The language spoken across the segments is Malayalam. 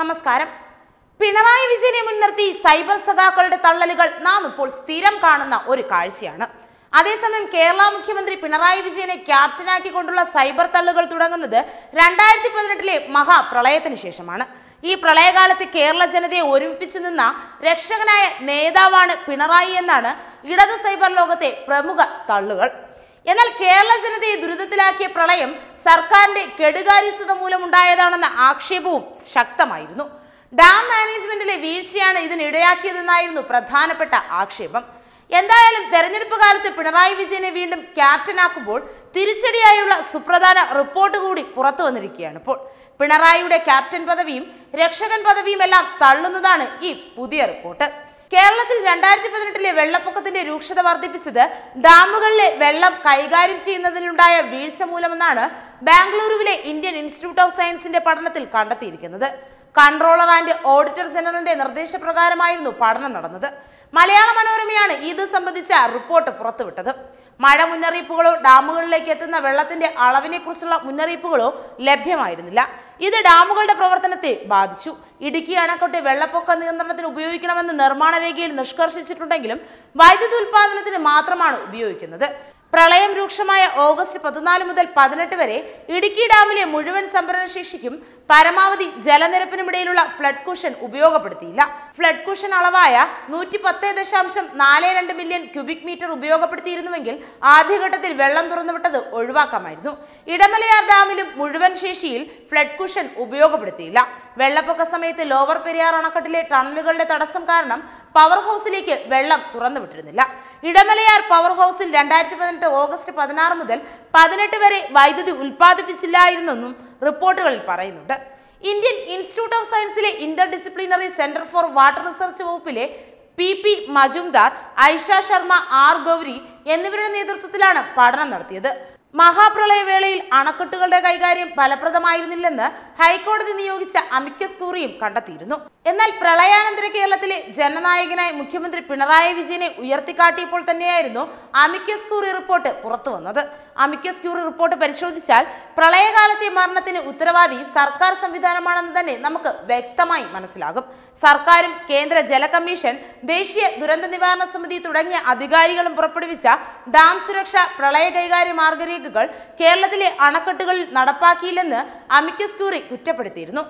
നമസ്കാരം പിണറായി വിജയനെ മുൻനിർത്തി സൈബർ സഖാക്കളുടെ തള്ളലുകൾ നാം ഇപ്പോൾ സ്ഥിരം കാണുന്ന ഒരു കാഴ്ചയാണ് അതേസമയം കേരള മുഖ്യമന്ത്രി പിണറായി വിജയനെ ക്യാപ്റ്റനാക്കിക്കൊണ്ടുള്ള സൈബർ തള്ളുകൾ തുടങ്ങുന്നത് രണ്ടായിരത്തി പതിനെട്ടിലെ മഹാപ്രളയത്തിന് ശേഷമാണ് ഈ പ്രളയകാലത്ത് കേരള ജനതയെ ഒരുമിപ്പിച്ചു നിന്ന രക്ഷകനായ നേതാവാണ് പിണറായി എന്നാണ് ഇടത് സൈബർ ലോകത്തെ പ്രമുഖ തള്ളുകൾ എന്നാൽ കേരള ജനതയെ ദുരിതത്തിലാക്കിയ പ്രളയം സർക്കാരിന്റെ കെടുകാര്യസ്ഥത മൂലമുണ്ടായതാണെന്ന ആക്ഷേപവും ശക്തമായിരുന്നു ഡാം മാനേജ്മെന്റിലെ വീഴ്ചയാണ് ഇതിനിടയാക്കിയതെന്നായിരുന്നു പ്രധാനപ്പെട്ട ആക്ഷേപം എന്തായാലും തെരഞ്ഞെടുപ്പ് കാലത്ത് പിണറായി വിജയനെ വീണ്ടും ക്യാപ്റ്റനാക്കുമ്പോൾ തിരിച്ചടിയായുള്ള സുപ്രധാന റിപ്പോർട്ട് കൂടി പുറത്തു വന്നിരിക്കുകയാണ് ഇപ്പോൾ പിണറായിയുടെ ക്യാപ്റ്റൻ പദവിയും രക്ഷകൻ പദവിയും എല്ലാം തള്ളുന്നതാണ് ഈ പുതിയ റിപ്പോർട്ട് കേരളത്തിൽ രണ്ടായിരത്തി പതിനെട്ടിലെ വെള്ളപ്പൊക്കത്തിന്റെ രൂക്ഷത വർദ്ധിപ്പിച്ചത് ഡാമുകളിലെ വെള്ളം കൈകാര്യം ചെയ്യുന്നതിനുണ്ടായ വീഴ്ച മൂലമെന്നാണ് ബാംഗ്ലൂരുവിലെ ഇന്ത്യൻ ഇൻസ്റ്റിറ്റ്യൂട്ട് ഓഫ് സയൻസിന്റെ പഠനത്തിൽ കണ്ടെത്തിയിരിക്കുന്നത് കൺട്രോളർ ആൻഡ് ഓഡിറ്റർ ജനറലിന്റെ നിർദ്ദേശപ്രകാരമായിരുന്നു പഠനം നടന്നത് മലയാള മനോരമയാണ് ഇത് സംബന്ധിച്ച റിപ്പോർട്ട് പുറത്തുവിട്ടത് മഴ മുന്നറിയിപ്പുകളോ ഡാമുകളിലേക്ക് എത്തുന്ന വെള്ളത്തിന്റെ അളവിനെക്കുറിച്ചുള്ള മുന്നറിയിപ്പുകളോ ലഭ്യമായിരുന്നില്ല ഇത് ഡാമുകളുടെ പ്രവർത്തനത്തെ ബാധിച്ചു ഇടുക്കി അണക്കെട്ട് വെള്ളപ്പൊക്ക നിയന്ത്രണത്തിന് ഉപയോഗിക്കണമെന്ന് നിർമ്മാണ രേഖയിൽ നിഷ്കർഷിച്ചിട്ടുണ്ടെങ്കിലും വൈദ്യുതി ഉൽപാദനത്തിന് മാത്രമാണ് ഉപയോഗിക്കുന്നത് പ്രളയം രൂക്ഷമായ ഓഗസ്റ്റ് പതിനാല് മുതൽ പതിനെട്ട് വരെ ഇടുക്കി ഡാമിലെ മുഴുവൻ സംഭരണശേഷിക്കും പരമാവധി ജലനിരപ്പിനുമിടയിലുള്ള ഫ്ലഡ് കുഷൻ ഉപയോഗപ്പെടുത്തിയില്ല ഫ്ലഡ് കുഷൻ അളവായ നൂറ്റി പത്ത് ദശാംശം നാല് രണ്ട് മില്യൺ ക്യൂബിക് മീറ്റർ ഉപയോഗപ്പെടുത്തിയിരുന്നുവെങ്കിൽ ആദ്യഘട്ടത്തിൽ വെള്ളം തുറന്നുവിട്ടത് ഒഴിവാക്കാമായിരുന്നു ഇടമലയാർ ഡാമിലും മുഴുവൻ ശേഷിയിൽ ഫ്ലഡ് കുഷൻ ഉപയോഗപ്പെടുത്തിയില്ല വെള്ളപ്പൊക്ക സമയത്ത് ലോവർ പെരിയാർ അണക്കെട്ടിലെ ടണലുകളുടെ തടസ്സം കാരണം പവർ ഹൗസിലേക്ക് വെള്ളം തുറന്നുവിട്ടിരുന്നില്ല ഇടമലയാർ പവർ ഹൗസിൽ രണ്ടായിരത്തി പതിനെട്ട് ഓഗസ്റ്റ് പതിനാറ് മുതൽ പതിനെട്ട് വരെ വൈദ്യുതി ഉൽപ്പാദിപ്പിച്ചില്ലായിരുന്നെന്നും റിപ്പോർട്ടുകളിൽ പറയുന്നുണ്ട് ഇന്ത്യൻ ഇൻസ്റ്റിറ്റ്യൂട്ട് ഓഫ് സയൻസിലെ interdisciplinary centre for water research വകുപ്പിലെ P P Majumdar Aisha Sharma R Gauri എന്നിവരുടെ നേതൃത്വത്തിലാണ് പഠനം നടത്തിയത് മഹാപ്രളയവേളയിൽ അണക്കെട്ടുകളുടെ കൈകാര്യം ഫലപ്രദമായിരുന്നില്ലെന്ന് ഹൈക്കോടതി നിയോഗിച്ച അമിക്കസ് കൂറിയും കണ്ടെത്തിയിരുന്നു എന്നാൽ പ്രളയാനന്തര കേരളത്തിലെ ജനനായകനായി മുഖ്യമന്ത്രി പിണറായി വിജയനെ ഉയർത്തിക്കാട്ടിയപ്പോൾ തന്നെയായിരുന്നു അമിക്കസ് കൂറി റിപ്പോർട്ട് പുറത്തു വന്നത് അമിക്കസ് ക്യൂറി റിപ്പോർട്ട് പരിശോധിച്ചാൽ പ്രളയകാലത്തെ മരണത്തിന് ഉത്തരവാദി സർക്കാർ സംവിധാനമാണെന്ന് തന്നെ നമുക്ക് വ്യക്തമായി മനസ്സിലാകും സർക്കാരും കേന്ദ്ര ജല കമ്മീഷൻ ദേശീയ ദുരന്ത നിവാരണ സമിതി തുടങ്ങിയ അധികാരികളും പുറപ്പെടുവിച്ച ഡാം സുരക്ഷ പ്രളയ കൈകാര്യ മാർഗരേഖ പദ്ധതികൾ കേരളത്തിലെ അണക്കെട്ടുകളിൽ നടപ്പാക്കിയില്ലെന്ന് അമിക്കസ് ക്യൂറി കുറ്റപ്പെടുത്തിയിരുന്നു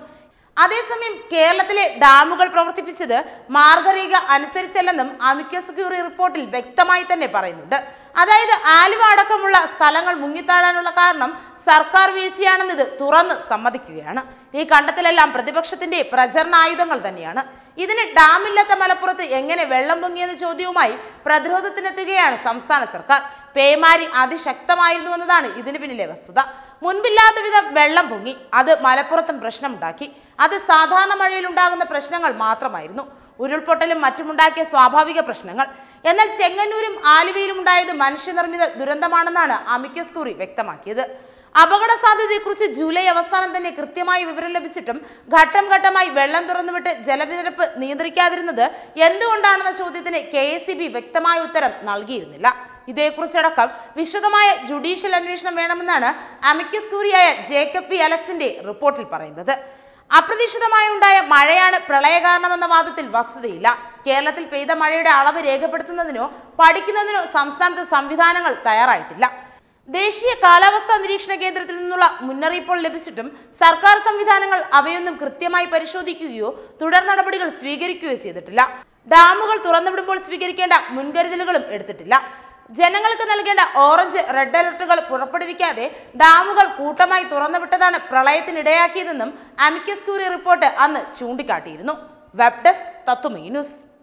അതേസമയം കേരളത്തിലെ ഡാമുകൾ പ്രവർത്തിപ്പിച്ചത് മാർഗരേഖ അനുസരിച്ചല്ലെന്നും അമിക്കസ് ക്യൂറി റിപ്പോർട്ടിൽ വ്യക്തമായി തന്നെ പറയുന്നുണ്ട് അതായത് ആലുവ അടക്കമുള്ള സ്ഥലങ്ങൾ മുങ്ങിത്താഴാനുള്ള കാരണം സർക്കാർ വീഴ്ചയാണെന്നത് തുറന്ന് സമ്മതിക്കുകയാണ് ഈ കണ്ടത്തിലെല്ലാം പ്രതിപക്ഷത്തിന്റെ പ്രചരണായുധങ്ങൾ തന്നെയാണ് ഇതിന് ഡാമില്ലാത്ത മലപ്പുറത്ത് എങ്ങനെ വെള്ളം പൊങ്ങിയെന്ന ചോദ്യവുമായി പ്രതിരോധത്തിനെത്തുകയാണ് സംസ്ഥാന സർക്കാർ പേമാരി അതിശക്തമായിരുന്നു എന്നതാണ് ഇതിന് പിന്നിലെ വസ്തുത മുൻപില്ലാത്ത വിധം വെള്ളം പൊങ്ങി അത് മലപ്പുറത്തും പ്രശ്നമുണ്ടാക്കി അത് സാധാരണ മഴയിൽ ഉണ്ടാകുന്ന പ്രശ്നങ്ങൾ മാത്രമായിരുന്നു ഉരുൾപൊട്ടലും മറ്റുമുണ്ടാക്കിയ സ്വാഭാവിക പ്രശ്നങ്ങൾ എന്നാൽ ചെങ്ങന്നൂരും ആലുവയിലും ഉണ്ടായത് മനുഷ്യനിർമ്മിത ദുരന്തമാണെന്നാണ് അമിക്കസ് കുറി വ്യക്തമാക്കിയത് അപകട സാധ്യതയെക്കുറിച്ച് ജൂലൈ അവസാനം തന്നെ കൃത്യമായ വിവരം ലഭിച്ചിട്ടും ഘട്ടം ഘട്ടമായി വെള്ളം തുറന്നുവിട്ട് ജലവിതരപ്പ് നിയന്ത്രിക്കാതിരുന്നത് എന്തുകൊണ്ടാണെന്ന ചോദ്യത്തിന് കെ വ്യക്തമായ ഉത്തരം നൽകിയിരുന്നില്ല ഇതേക്കുറിച്ചടക്കം വിശദമായ ജുഡീഷ്യൽ അന്വേഷണം വേണമെന്നാണ് അമിക്കസ് കൂറിയായ ജേക്കബ് പി അലക്സിന്റെ റിപ്പോർട്ടിൽ പറയുന്നത് അപ്രതീക്ഷിതമായി ഉണ്ടായ മഴയാണ് പ്രളയകാരണമെന്ന വാദത്തിൽ വസ്തുതയില്ല കേരളത്തിൽ പെയ്ത മഴയുടെ അളവ് രേഖപ്പെടുത്തുന്നതിനോ പഠിക്കുന്നതിനോ സംസ്ഥാനത്ത് സംവിധാനങ്ങൾ തയ്യാറായിട്ടില്ല ദേശീയ കാലാവസ്ഥാ നിരീക്ഷണ കേന്ദ്രത്തിൽ നിന്നുള്ള മുന്നറിയിപ്പോൾ ലഭിച്ചിട്ടും സർക്കാർ സംവിധാനങ്ങൾ അവയൊന്നും കൃത്യമായി പരിശോധിക്കുകയോ തുടർ നടപടികൾ സ്വീകരിക്കുകയോ ചെയ്തിട്ടില്ല ഡാമുകൾ തുറന്നുവിടുമ്പോൾ സ്വീകരിക്കേണ്ട മുൻകരുതലുകളും എടുത്തിട്ടില്ല ജനങ്ങൾക്ക് നൽകേണ്ട ഓറഞ്ച് റെഡ് അലർട്ടുകൾ പുറപ്പെടുവിക്കാതെ ഡാമുകൾ കൂട്ടമായി തുറന്നുവിട്ടതാണ് പ്രളയത്തിനിടയാക്കിയതെന്നും അമിക്കസ് ക്യൂറി റിപ്പോർട്ട് അന്ന് ചൂണ്ടിക്കാട്ടിയിരുന്നു വെബ് ഡെസ്ക് തത്തുമൈ ന്യൂസ്